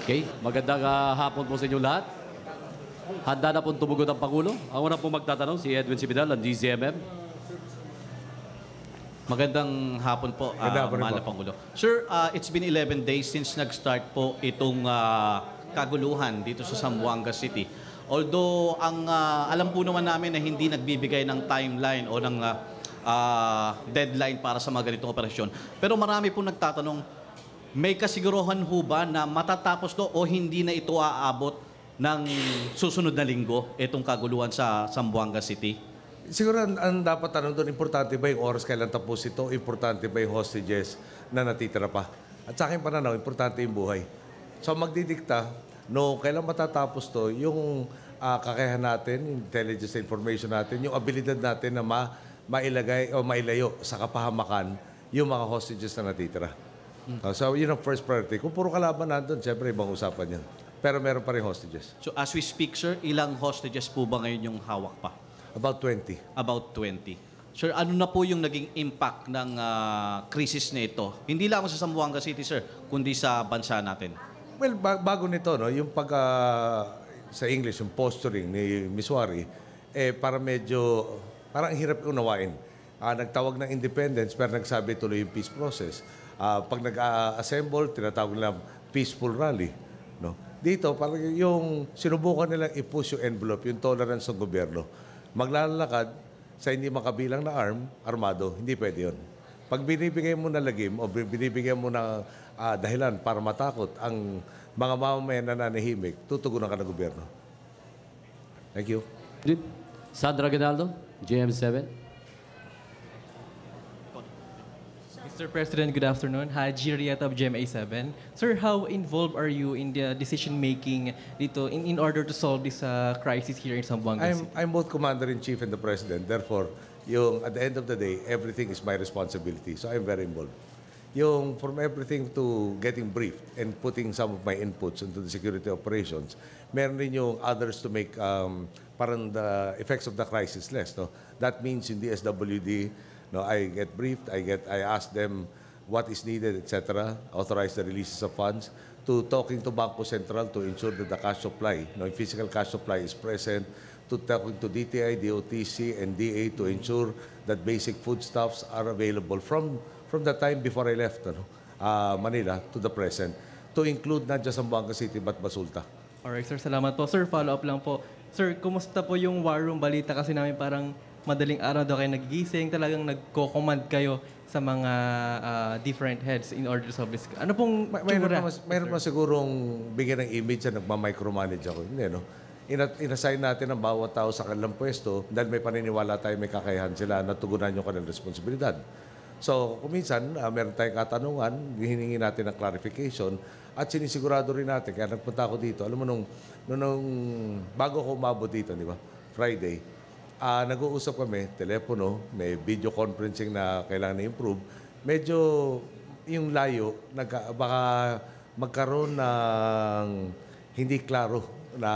Okay, magandang uh, hapon po sa inyo lahat. Handa na po tumugon ang Pangulo. Ang una pong magtatanong si Edwin Sibidal, ang DZMM. Magandang hapon po, uh, Mahal na Pangulo. Sir, uh, it's been 11 days since nag-start po itong uh, kaguluhan dito sa Zamboanga City. Although, ang uh, alam po naman namin na hindi nagbibigay ng timeline o ng uh, uh, deadline para sa mga ganitong operasyon. Pero marami po nagtatanong, may kasiguruhan ho ba na matatapos to o hindi na ito aabot ng susunod na linggo itong kaguluhan sa Sambuanga City? Siguro ang, ang dapat tanong doon, importante ba yung oras kailan tapos ito? Importante ba yung hostages na natitira pa? At sa akin pananaw, importante yung buhay. So magdidikta, no, kailan matatapos to, yung uh, kakayahan natin, intelligence information natin, yung abilidad natin na ma mailagay o mailayo sa kapahamakan yung mga hostages na natitira. Uh, so, yun ang first priority. Kung puro kalaban nandun, siyempre ibang usapan yan. Pero meron pa rin hostages. So, as we speak, sir, ilang hostages po ba ngayon yung hawak pa? About 20. About 20. Sir, ano na po yung naging impact ng uh, ah, crisis na ito? Hindi lang sa Zamboanga City, sir, kundi sa bansa natin. Well, ba- bago nito, no, yung pag uh, sa English, yung posturing ni Miswari, eh, para medyo, parang hirap unawain. Uh, nagtawag ng independence, pero nagsabi tuloy yung peace process uh, pag nag-assemble, tinatawag nila peaceful rally. No? Dito, parang yung sinubukan nilang i-push yung envelope, yung tolerance ng gobyerno. Maglalakad sa hindi makabilang na arm, armado, hindi pwede yun. Pag binibigay mo na lagim o binibigay mo na uh, dahilan para matakot ang mga mamamayan na nanahimik, tutugunan ka ng gobyerno. Thank you. Sandra Ganaldo, GM7. Mr. President, good afternoon. Haji Rieta of GMA7. Sir, how involved are you in the decision-making dito in, in order to solve this uh, crisis here in Zamboanga I'm, City? I'm both Commander-in-Chief and the President. Therefore, yung, at the end of the day, everything is my responsibility. So I'm very involved. Yung from everything to getting briefed and putting some of my inputs into the security operations, meron rin yung others to make um, parang the effects of the crisis less. No? That means in the SWD, No, I get briefed. I get. I ask them what is needed, etc. Authorize the releases of funds. To talking to Banco Central to ensure that the cash supply, no physical cash supply, is present. To talking to DTI, DOTC, and DA to ensure that basic foodstuffs are available from from the time before I left ano, uh, Manila to the present to include not just Zamboanga City but Basulta. Alright, sir. Salamat po. Sir, follow-up lang po. Sir, kumusta po yung war room balita kasi namin parang madaling araw daw kayo nagigising, talagang nagko-command kayo sa mga uh, different heads in order of obelisk. Ano pong Ma- mayroon, pa mas, mayroon pa sigurong bigyan ng image na nagma-micromanage ako. Hindi, no? Ina- inassign natin ang bawat tao sa kanilang pwesto dahil may paniniwala tayo, may kakayahan sila na tugunan yung kanilang responsibilidad. So, kuminsan, uh, ah, meron tayong katanungan, hinihingi natin ng clarification at sinisigurado rin natin. Kaya nagpunta ako dito. Alam mo, nung, nung bago ko umabot dito, di ba? Friday, uh, nag-uusap kami, telepono, may video conferencing na kailangan na-improve. Medyo yung layo, nagka, baka magkaroon ng hindi klaro na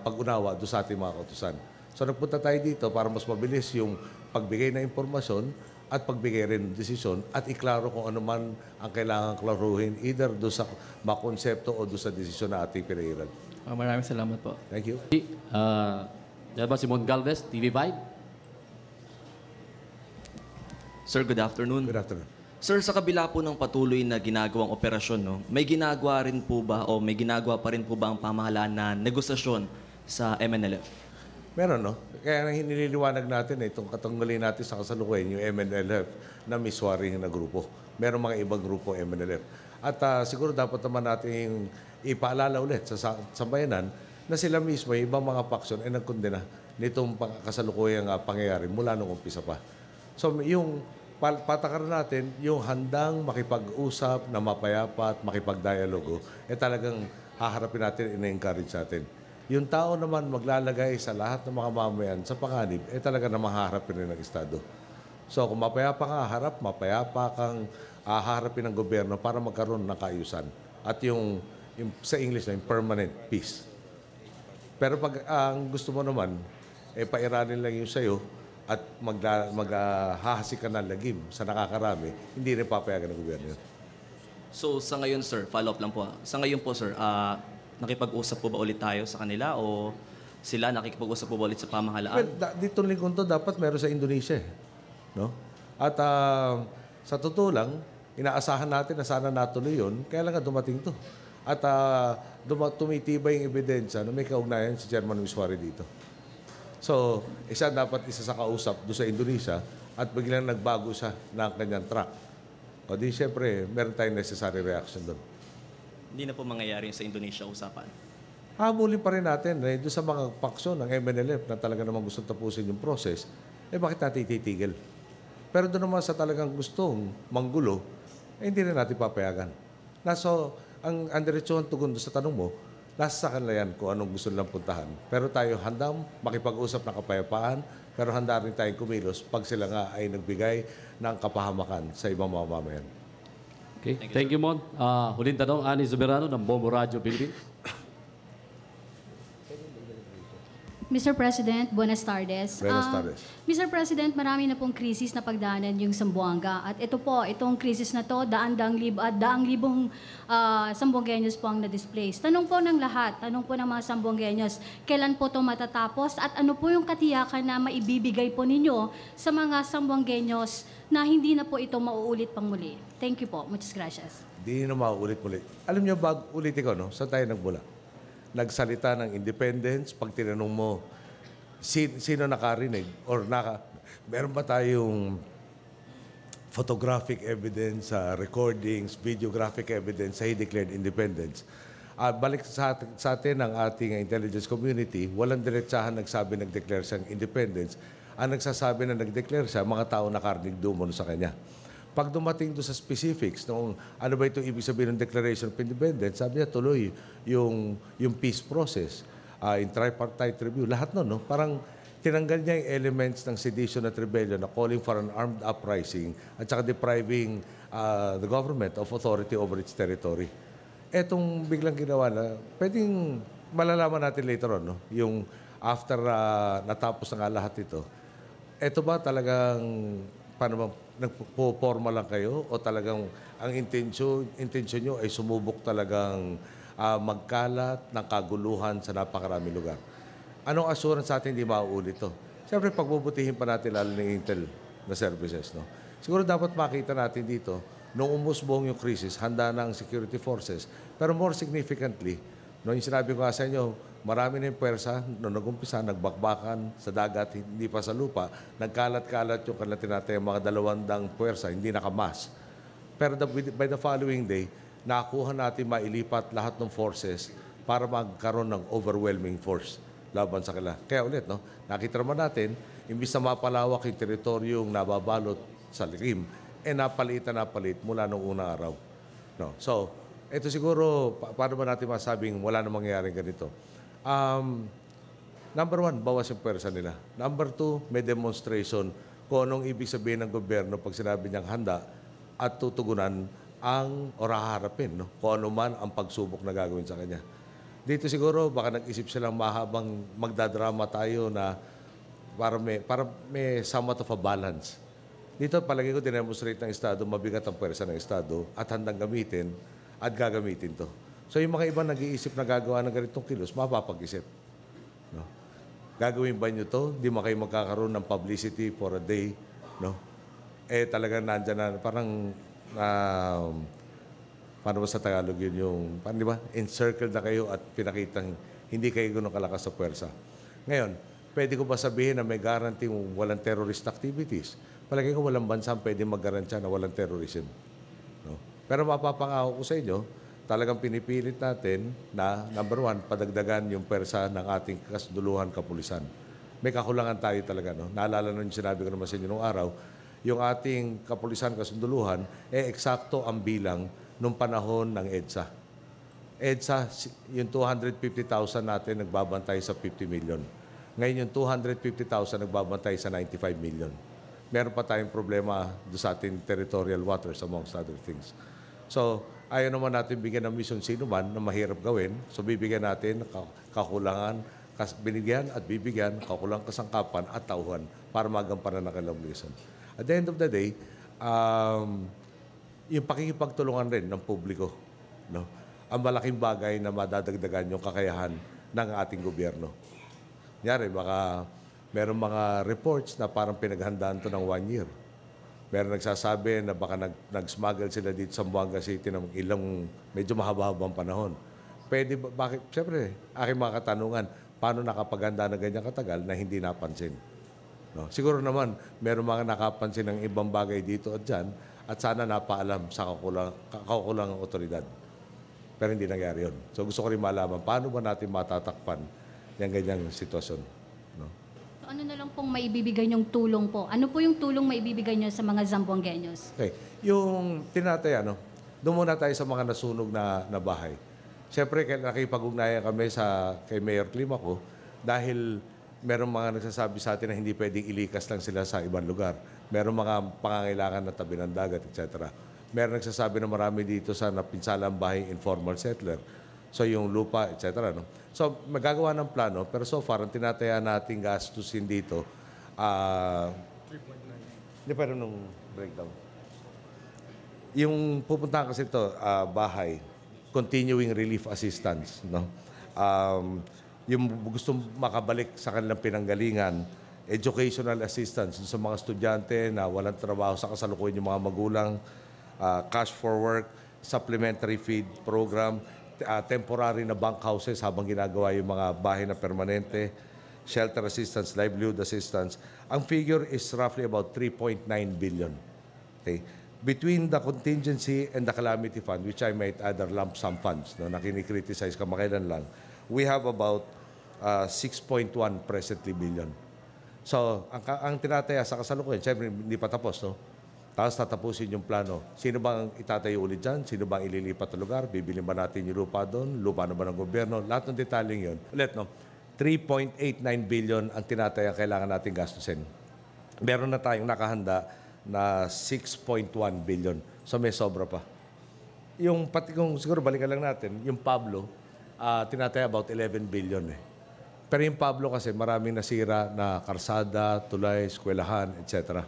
pag-unawa doon sa ating mga kautusan. So nagpunta tayo dito para mas mabilis yung pagbigay ng impormasyon at pagbigay rin ng desisyon at iklaro kung ano man ang kailangan klaruhin either doon sa makonsepto o doon sa desisyon na ating pinairal. Ah, maraming salamat po. Thank you. Uh, Diyan ba si Mon Galvez, tv Vibe? Sir, good afternoon. Good afternoon. Sir, sa kabila po ng patuloy na ginagawang operasyon, no, may ginagawa rin po ba o may ginagawa pa rin po ba ang pamahalaan na negosasyon sa MNLF? Meron, no? Kaya nang hinililiwanag natin eh, itong katunggalin natin sa kasalukuyan, yung MNLF na miswari na grupo. Meron mga ibang grupo MNLF. At uh, siguro dapat naman natin ipaalala ulit sa sambayanan na sila mismo, yung ibang mga faction, ay nagkondena nitong kasalukuyang uh, pangyayari mula nung umpisa pa. So yung patakaran natin, yung handang makipag-usap na mapayapa at makipag-dialogo, eh talagang haharapin natin, ina-encourage natin. Yung tao naman maglalagay sa lahat ng mga mamayan sa panganib, eh talaga na mahaharapin rin ng Estado. So kung mapayapa ka harap, mapayapa kang ah, haharapin ng gobyerno para magkaroon ng kaayusan. At yung, yung sa English na yung permanent peace. Pero pag ang gusto mo naman, eh pairanin lang yung sayo at mag, maghahasi ka ng lagim sa nakakarami, hindi rin papayagan ng gobyerno. So sa ngayon sir, follow up lang po. Ah. Sa ngayon po sir, uh, nakipag-usap po ba ulit tayo sa kanila o sila nakikipag-usap po ba ulit sa pamahalaan? Well, da- dito lingkod to dapat meron sa Indonesia. Eh, no? At uh, sa totoo lang, inaasahan natin na sana natuloy yun, kaya lang dumating to at uh, tumitibay yung ebidensya na may kaugnayan si Chairman Wiswari dito. So, isa dapat isa sa kausap doon sa Indonesia at biglang nagbago siya ng kanyang track. O di siyempre, meron tayong necessary reaction doon. Hindi na po mangyayari sa Indonesia usapan? Habulin pa rin natin eh, sa mga pakso ng MNLF na talaga namang gusto tapusin yung process, eh bakit natin ititigil? Pero doon naman sa talagang gustong manggulo, eh, hindi na natin papayagan. Naso, ang, ang diretsyon tugon sa tanong mo, nasa sa kanila yan kung anong gusto nilang puntahan. Pero tayo handa makipag-usap ng kapayapaan, pero handa rin tayong kumilos pag sila nga ay nagbigay ng kapahamakan sa ibang mga mamayan. Okay. Thank you, Thank you Mon. Uh, huling tanong, Ani Zuberano ng Bombo Radio Philippines. Mr. President, buenas tardes. Buenas ah, tardes. Uh, Mr. President, marami na pong krisis na pagdaanan yung Sambuanga. At ito po, itong krisis na to, daan-daang lib at daang libong uh, ah, Sambuangenyos po ang na-displace. Tanong po ng lahat, tanong po ng mga Sambuangenyos, kailan po to matatapos at ano po yung katiyakan na maibibigay po ninyo sa mga Sambuangenyos na hindi na po ito mauulit pang muli? Thank you po. Muchas gracias. Hindi na mauulit muli. Alam niyo, bag ulit ikaw, no? Saan tayo nagbula? nagsalita ng independence, pag tinanong mo, sin, sino nakarinig? Or naka, meron ba tayong photographic evidence, uh, recordings, videographic evidence sa he declared independence? Uh, balik sa, sa atin ang ating intelligence community, walang diretsahan nagsabi nag-declare siyang independence. Ang nagsasabi na nag-declare siya, mga tao nakarinig dumon sa kanya. Pag dumating doon sa specifics, nung, ano ba ito ibig sabihin ng Declaration of Independence, sabi niya tuloy yung, yung peace process uh, in tripartite review. Lahat nun, no? parang tinanggal niya yung elements ng sedition at rebellion na calling for an armed uprising at saka depriving uh, the government of authority over its territory. Etong biglang ginawa na, pwedeng malalaman natin later on, no? yung after uh, natapos na lahat ito, ito ba talagang, paano ba, nagpo-forma lang kayo o talagang ang intensyon, intensyon nyo ay sumubok talagang uh, magkalat ng kaguluhan sa napakaraming lugar? Anong assurance sa atin hindi mauulit to? Siyempre, pagbubutihin pa natin lalo ng Intel na services. No? Siguro dapat makita natin dito, nung umusbong yung krisis, handa na ang security forces. Pero more significantly, No, yung sinabi ko nga sa inyo, marami na yung pwersa, no, nagumpisa, nagbakbakan sa dagat, hindi pa sa lupa, nagkalat-kalat yung kanila tinatay, mga dalawandang pwersa, hindi nakamas. Pero the, by the following day, nakuha natin mailipat lahat ng forces para magkaroon ng overwhelming force laban sa kanila. Kaya ulit, no? nakita naman natin, imbis na mapalawak yung teritoryong nababalot sa likim, eh napalitan na palit mula nung unang araw. No? So, ito siguro, pa- paano ba natin masabing wala na mangyayaring ganito? Um, number one, bawas yung pwersa nila. Number two, may demonstration kung anong ibig sabihin ng gobyerno pag sinabi niyang handa at tutugunan ang o haharapin, no? kung ano man ang pagsubok na gagawin sa kanya. Dito siguro, baka nag-isip silang mahabang magdadrama tayo na para may, para may somewhat of a balance. Dito, palagi ko dinemonstrate ng Estado, mabigat ang pwersa ng Estado at handang gamitin at gagamitin to. So yung mga iba nag-iisip na gagawa ng ganitong kilos, mapapag-isip. No? Gagawin ba nyo to? Hindi ba kayo magkakaroon ng publicity for a day? No? Eh talaga nandyan na parang um, paano ba sa Tagalog yun yung, paano di ba? Encircled na kayo at pinakita hindi kayo ganun kalakas sa pwersa. Ngayon, pwede ko ba sabihin na may guarantee walang terrorist activities? Palagay ko walang bansa pwede mag na walang terrorism. Pero mapapangako ko sa inyo, talagang pinipilit natin na, number one, padagdagan yung persa ng ating kasduluhan kapulisan. May kakulangan tayo talaga. No? Naalala nun sinabi ko naman sa inyo noong araw, yung ating kapulisan kasunduluhan, eh eksakto ang bilang nung panahon ng EDSA. EDSA, yung 250,000 natin nagbabantay sa 50 million. Ngayon yung 250,000 nagbabantay sa 95 million. Meron pa tayong problema do sa ating territorial waters amongst other things. So, ayaw naman natin bigyan ng mission sino man na mahirap gawin. So, bibigyan natin kakulangan, kas binigyan at bibigyan, kakulang kasangkapan at tauhan para magampanan ang kanilang mission. At the end of the day, um, yung pakikipagtulungan rin ng publiko, no? ang malaking bagay na madadagdagan yung kakayahan ng ating gobyerno. Nyari, baka meron mga reports na parang pinaghandaan to ng one year. Meron nagsasabi na baka nag, nag-smuggle sila dito sa Buanga City ng ilang medyo mahaba-habang panahon. Pwede ba, bakit? Siyempre, aking mga katanungan, paano nakapaganda na ganyan katagal na hindi napansin? No? Siguro naman, meron mga nakapansin ng ibang bagay dito at dyan at sana napaalam sa kakulang, kakulang ng otoridad. Pero hindi nangyari yun. So gusto ko rin malaman, paano ba natin matatakpan yung ganyang sitwasyon? ano na lang pong maibibigay niyong tulong po? Ano po yung tulong maibibigay niyo sa mga Zamboangueños? Okay. Yung tinatay, ano, doon muna tayo sa mga nasunog na, na bahay. Siyempre, nakipag-ugnayan kami sa, kay Mayor Climaco dahil merong mga nagsasabi sa atin na hindi pwedeng ilikas lang sila sa ibang lugar. Merong mga pangangailangan na tabi ng dagat, etc. Merong nagsasabi na marami dito sa napinsalang bahay informal settler So yung lupa, etc. No? So magagawa ng plano, pero so far, ang tinataya nating gastusin dito, uh, ah, 3.9. Hindi, pero nung breakdown. Yung pupuntahan kasi ito, uh, bahay, continuing relief assistance. No? Um, yung gusto makabalik sa kanilang pinanggalingan, educational assistance sa mga estudyante na walang trabaho sa kasalukuyan yung mga magulang, uh, cash for work, supplementary feed program, uh, temporary na bank houses habang ginagawa yung mga bahay na permanente, shelter assistance, livelihood assistance. Ang figure is roughly about 3.9 billion. Okay? Between the contingency and the calamity fund, which I might add are lump sum funds, no, na kinikriticize kamakailan lang, we have about uh, ah, 6.1 presently billion. So, ang, ang tinataya sa kasalukuyan, syempre hindi pa tapos, no? Tapos tatapusin yung plano. Sino bang itatayo ulit dyan? Sino bang ililipat na lugar? Bibili ba natin yung lupa doon? Lupa na ba ng gobyerno? Lahat ng detalyeng yun. Ulit, no? 3.89 billion ang tinatayang kailangan natin gastusin. Meron na tayong nakahanda na 6.1 billion. So may sobra pa. Yung pati kung siguro balikan lang natin, yung Pablo, uh, tinataya about 11 billion eh. Pero yung Pablo kasi maraming nasira na karsada, tulay, eskwelahan, etc.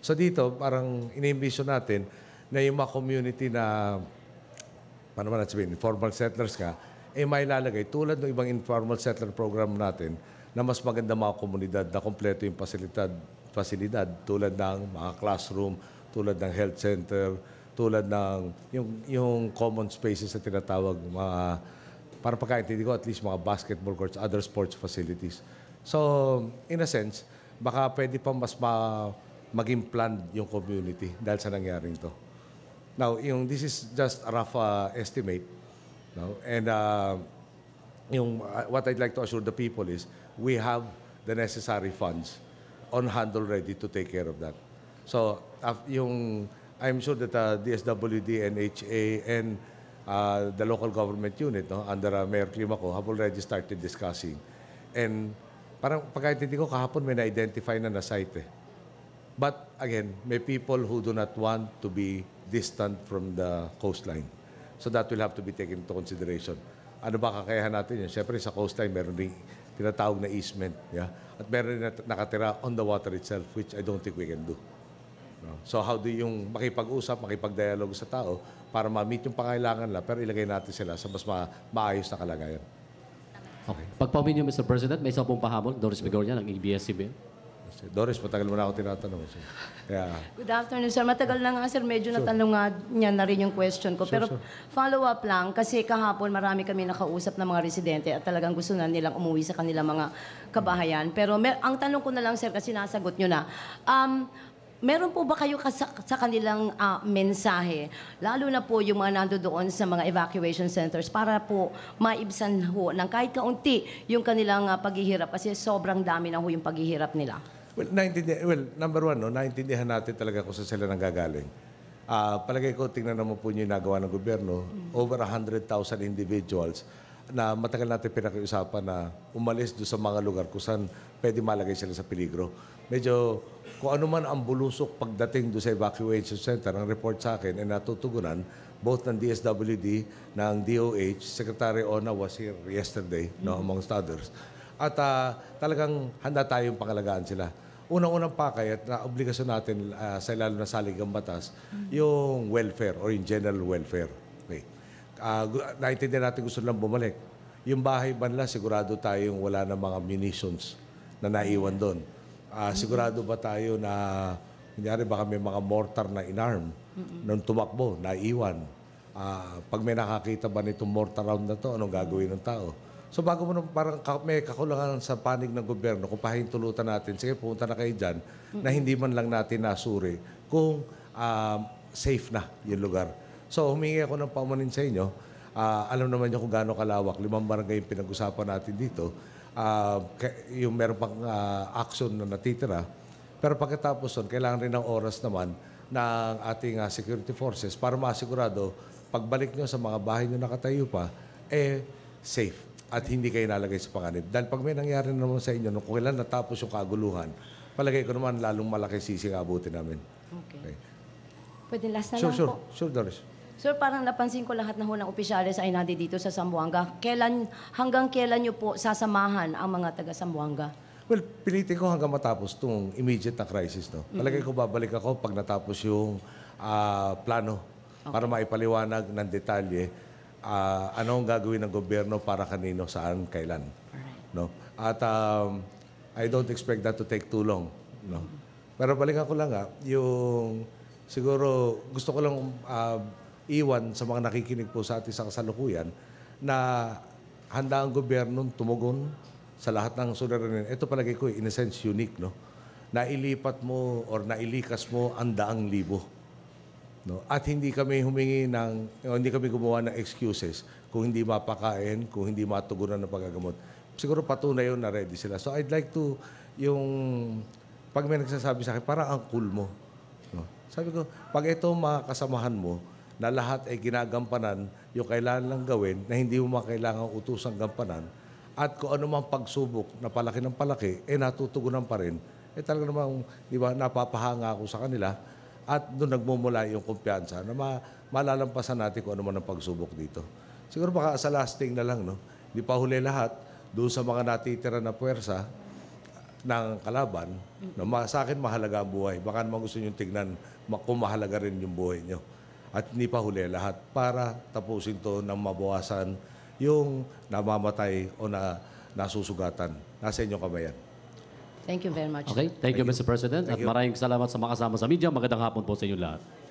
So dito, parang ini-envision natin na yung mga community na, paano man natin sabihin, informal settlers ka, eh may lalagay. Tulad ng ibang informal settler program natin, na mas maganda mga komunidad na kompleto yung pasilidad, pasilidad tulad ng mga classroom, tulad ng health center, tulad ng yung, yung common spaces na tinatawag mga para pagkaintindi ko at least mga basketball courts, other sports facilities. So, in a sense, baka pwede pa mas ma maging planned yung community dahil sa nangyaring to. Now, yung this is just a rough uh, estimate. No? And uh, yung, uh, what I'd like to assure the people is we have the necessary funds on hand already to take care of that. So, uh, yung, I'm sure that uh, DSWD, NHA, and uh, the local government unit no, under uh, Mayor Climaco have already started discussing. And parang pagkaintindi ko, kahapon may na-identify na na site eh. But again, may people who do not want to be distant from the coastline. So that will have to be taken into consideration. Ano ba kakayahan natin yun? Siyempre sa coastline, meron rin tinatawag na easement. Yeah? At meron rin nakatira on the water itself, which I don't think we can do. No? So how do yung makipag-usap, makipag-dialogue sa tao para ma-meet yung pangailangan nila pero ilagay natin sila sa mas ma maayos na kalagayan. Okay. Pagpawin niyo, Mr. President, may isa pong pahabol, Doris Begonia ng ABS-CBN. Doris, matagal mo na ako tinatanong. So, yeah. Good afternoon, sir. Matagal na nga, sir. Medyo natanong natanungan niya na rin yung question ko. Pero follow-up lang, kasi kahapon marami kami nakausap ng mga residente at talagang gusto na nilang umuwi sa kanilang mga kabahayan. Pero ang tanong ko na lang, sir, kasi nasagot nyo na. Um, Meron po ba kayo sa, sa kanilang uh, mensahe, lalo na po yung mga nando doon sa mga evacuation centers, para po maibsan ho ng kahit kaunti yung kanilang uh, paghihirap kasi sobrang dami na ho yung paghihirap nila? Well, naintindihan, well, number one, no, naintindihan natin talaga kung saan sila nanggagaling. Uh, palagay ko, tingnan naman po niyo yung nagawa ng gobyerno, mm. over 100,000 individuals na matagal natin pinakiusapan na umalis doon sa mga lugar kung saan pwede malagay sila sa peligro. Medyo kung ano man ang bulusok pagdating doon sa evacuation center, ang report sa akin ay natutugunan both ng DSWD, ng DOH, Secretary Ona was here yesterday, mm-hmm. no, amongst others. At uh, talagang handa tayong pangalagaan sila unang-unang pakay at na obligasyon natin uh, sa ilalim ng saligang batas, mm-hmm. yung welfare or in general welfare. Okay. Uh, naintindihan natin gusto lang bumalik. Yung bahay banla, sigurado tayong wala na mga munitions na naiwan doon. Uh, Sigurado ba tayo na, kunyari baka may mga mortar na inarm mm-hmm. nung tumakbo, naiwan. Uh, pag may nakakita ba nitong mortar round na to, anong gagawin ng tao? So bago mo parang may kakulangan sa panig ng gobyerno, kung pahintulutan natin, sige pumunta na kayo dyan, mm-hmm. na hindi man lang natin nasuri kung uh, safe na yung lugar. So humingi ako ng paumanin sa inyo. Uh, alam naman niyo kung gaano kalawak. Limang barangay yung pinag-usapan natin dito. Uh, yung meron pang uh, action na natitira. Pero pagkatapos nun, kailangan rin ng oras naman ng ating uh, security forces para masigurado pagbalik nyo sa mga bahay nyo nakatayo pa, eh, safe at hindi kayo nalagay sa panganib. Dahil pag may nangyari naman sa inyo, nung kailan natapos yung kaguluhan, palagay ko naman lalong malaki sisig abuti namin. Okay. okay. Pwede last na sure, lang sure. po. Sure, Doris. Sir, parang napansin ko lahat na ho ng opisyalis ay nadi dito sa Sambuanga. Kailan, hanggang kailan nyo po sasamahan ang mga taga Sambuanga? Well, pilitin ko hanggang matapos itong immediate na crisis. No? Mm-hmm. Palagay ko babalik ako pag natapos yung uh, plano okay. para maipaliwanag ng detalye uh, ah, anong gagawin ng gobyerno para kanino, saan, kailan. No? At um, I don't expect that to take too long. No? Pero balikan ko lang ha, ah, yung siguro gusto ko lang uh, iwan sa mga nakikinig po sa atin sa kasalukuyan na handa ang gobyerno tumugon sa lahat ng suliranin. Ito palagi ko, in a sense, unique, no? Nailipat mo or nailikas mo ang daang libo No? At hindi kami humingi ng, hindi kami gumawa ng excuses kung hindi mapakain, kung hindi matugunan ng paggagamot. Siguro patunay yun na ready sila. So I'd like to, yung, pag may nagsasabi sa akin, parang ang cool mo. No? Sabi ko, pag ito mga kasamahan mo, na lahat ay ginagampanan yung kailangan lang gawin na hindi mo makailangan utusang gampanan at kung ano mang pagsubok na palaki ng palaki, eh natutugunan pa rin. Eh talaga namang, di ba, napapahanga ako sa kanila at doon nagmumula yung kumpiyansa na ma malalampasan natin kung ano man ang pagsubok dito. Siguro baka sa lasting na lang, no? Hindi pa huli lahat doon sa mga natitira na puwersa ng kalaban, na ma- sa akin mahalaga ang buhay. Baka naman gusto nyo tignan kung mahalaga rin yung buhay nyo. At hindi pa huli lahat para tapusin to ng mabawasan yung namamatay o na nasusugatan. Nasa inyong kamayan. Thank you very much. Okay, thank, thank you, you, Mr. President. Thank At maraming salamat sa makasama sa media. Magandang hapon po sa inyo lahat.